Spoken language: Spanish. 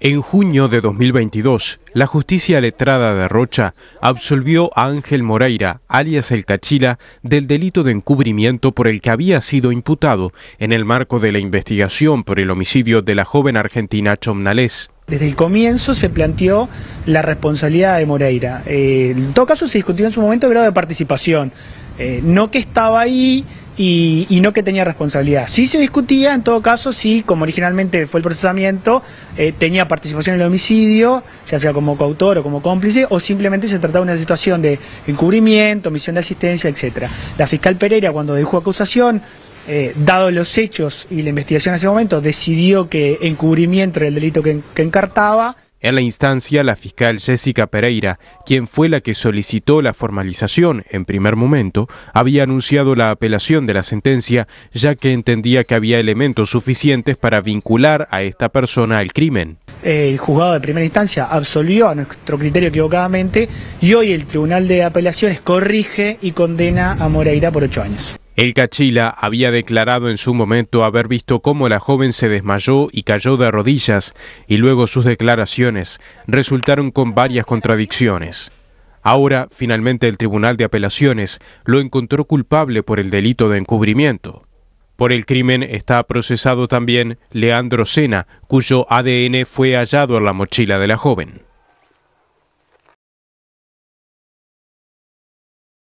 En junio de 2022, la justicia letrada de Rocha absolvió a Ángel Moreira, alias El Cachila, del delito de encubrimiento por el que había sido imputado en el marco de la investigación por el homicidio de la joven argentina Chomnales. Desde el comienzo se planteó la responsabilidad de Moreira. Eh, en todo caso se discutió en su momento el grado de participación. Eh, no que estaba ahí, y, no que tenía responsabilidad. Sí se discutía, en todo caso, sí, como originalmente fue el procesamiento, eh, tenía participación en el homicidio, ya sea como coautor o como cómplice, o simplemente se trataba de una situación de encubrimiento, omisión de asistencia, etcétera. La fiscal Pereira, cuando dejó acusación, eh, dado los hechos y la investigación en ese momento, decidió que encubrimiento era el delito que encartaba. En la instancia, la fiscal Jessica Pereira, quien fue la que solicitó la formalización en primer momento, había anunciado la apelación de la sentencia, ya que entendía que había elementos suficientes para vincular a esta persona al crimen. El juzgado de primera instancia absolvió a nuestro criterio equivocadamente y hoy el Tribunal de Apelaciones corrige y condena a Moreira por ocho años. El Cachila había declarado en su momento haber visto cómo la joven se desmayó y cayó de rodillas, y luego sus declaraciones resultaron con varias contradicciones. Ahora, finalmente, el Tribunal de Apelaciones lo encontró culpable por el delito de encubrimiento. Por el crimen está procesado también Leandro Sena, cuyo ADN fue hallado en la mochila de la joven.